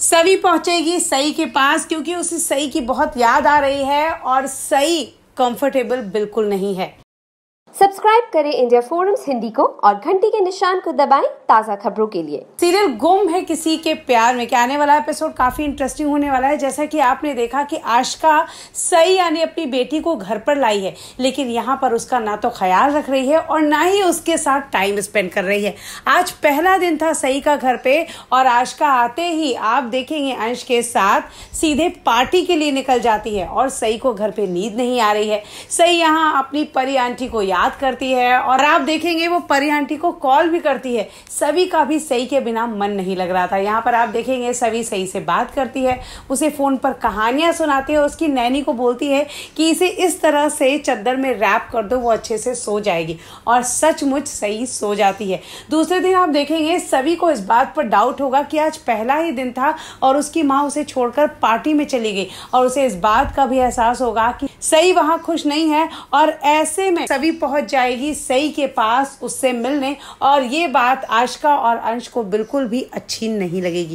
सभी पहुंचेगी सई के पास क्योंकि उसे सई की बहुत याद आ रही है और सई कंफर्टेबल बिल्कुल नहीं है सब्सक्राइब करें इंडिया फोरम्स हिंदी को और घंटी के निशान को दबाएं ताज़ा खबरों के लिए सीरियल गुम है किसी के प्यार में क्या आने वाला एपिसोड काफ़ी इंटरेस्टिंग होने वाला है जैसा कि आपने देखा कि आशका सही यानी अपनी बेटी को घर पर लाई है लेकिन यहाँ पर उसका ना तो ख्याल रख रही है और ना ही उसके साथ टाइम स्पेंड कर रही है आज पहला दिन था सही का घर पे और आशका आते ही आप देखेंगे अंश के साथ सीधे पार्टी के लिए निकल जाती है और सही को घर पे नींद नहीं आ रही है सही यहाँ अपनी परी आंटी को याद बात करती है और आप देखेंगे वो परी आंटी को कॉल भी करती है सभी का भी सही के बिना मन नहीं लग रहा था यहाँ पर आप देखेंगे सभी सही से बात करती है उसे फ़ोन पर कहानियां सुनाती है उसकी नैनी को बोलती है कि इसे इस तरह से चद्दर में रैप कर दो वो अच्छे से सो जाएगी और सचमुच सही सो जाती है दूसरे दिन आप देखेंगे सभी को इस बात पर डाउट होगा कि आज पहला ही दिन था और उसकी माँ उसे छोड़कर पार्टी में चली गई और उसे इस बात का भी एहसास होगा कि सई वहाँ खुश नहीं है और ऐसे में सभी पहुँच जाएगी सई के पास उससे मिलने और ये बात आशका और अंश को बिल्कुल भी अच्छी नहीं लगेगी